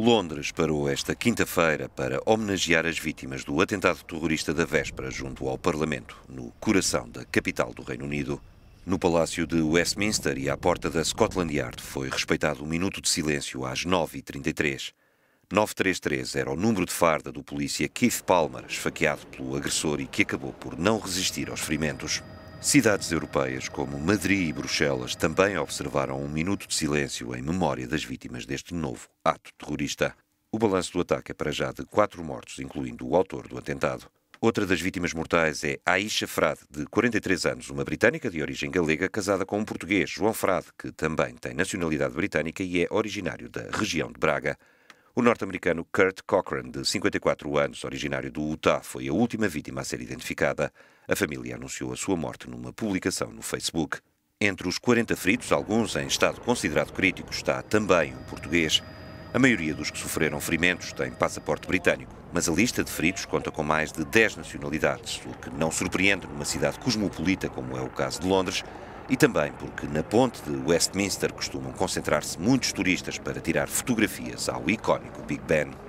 Londres parou esta quinta-feira para homenagear as vítimas do atentado terrorista da véspera junto ao Parlamento, no coração da capital do Reino Unido. No Palácio de Westminster e à porta da Scotland Yard foi respeitado um minuto de silêncio às 9h33. 933 era o número de farda do polícia Keith Palmer, esfaqueado pelo agressor e que acabou por não resistir aos ferimentos. Cidades europeias como Madrid e Bruxelas também observaram um minuto de silêncio em memória das vítimas deste novo ato terrorista. O balanço do ataque é para já de quatro mortos, incluindo o autor do atentado. Outra das vítimas mortais é Aisha Frade, de 43 anos, uma britânica de origem galega casada com um português, João Frade, que também tem nacionalidade britânica e é originário da região de Braga. O norte-americano Kurt Cochran, de 54 anos, originário do Utah, foi a última vítima a ser identificada. A família anunciou a sua morte numa publicação no Facebook. Entre os 40 feridos, alguns em estado considerado crítico, está também um português. A maioria dos que sofreram ferimentos tem passaporte britânico, mas a lista de feridos conta com mais de 10 nacionalidades, o que não surpreende numa cidade cosmopolita como é o caso de Londres, e também porque na ponte de Westminster costumam concentrar-se muitos turistas para tirar fotografias ao icónico Big Ben.